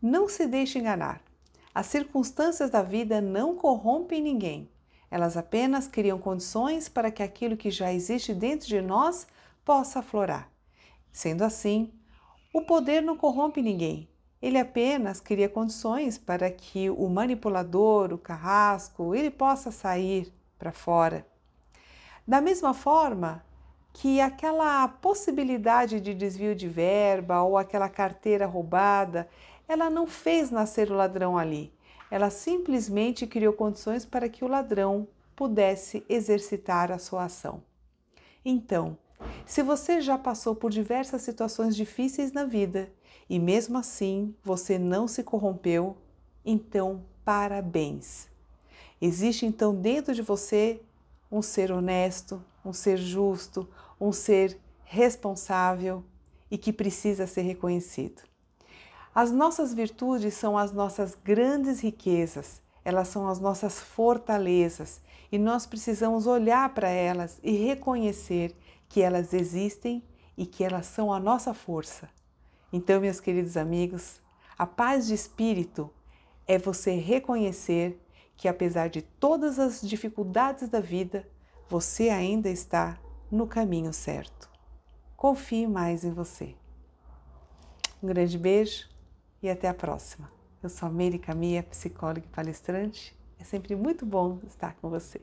Não se deixe enganar. As circunstâncias da vida não corrompem ninguém. Elas apenas criam condições para que aquilo que já existe dentro de nós possa aflorar. Sendo assim, o poder não corrompe ninguém. Ele apenas cria condições para que o manipulador, o carrasco, ele possa sair para fora. Da mesma forma que aquela possibilidade de desvio de verba ou aquela carteira roubada, ela não fez nascer o ladrão ali, ela simplesmente criou condições para que o ladrão pudesse exercitar a sua ação. Então, se você já passou por diversas situações difíceis na vida e mesmo assim você não se corrompeu, então parabéns! Existe então dentro de você um ser honesto, um ser justo, um ser responsável e que precisa ser reconhecido. As nossas virtudes são as nossas grandes riquezas, elas são as nossas fortalezas e nós precisamos olhar para elas e reconhecer que elas existem e que elas são a nossa força. Então, meus queridos amigos, a paz de espírito é você reconhecer que, apesar de todas as dificuldades da vida, você ainda está no caminho certo. Confie mais em você. Um grande beijo e até a próxima. Eu sou a Meire Camia, psicóloga e palestrante. É sempre muito bom estar com você.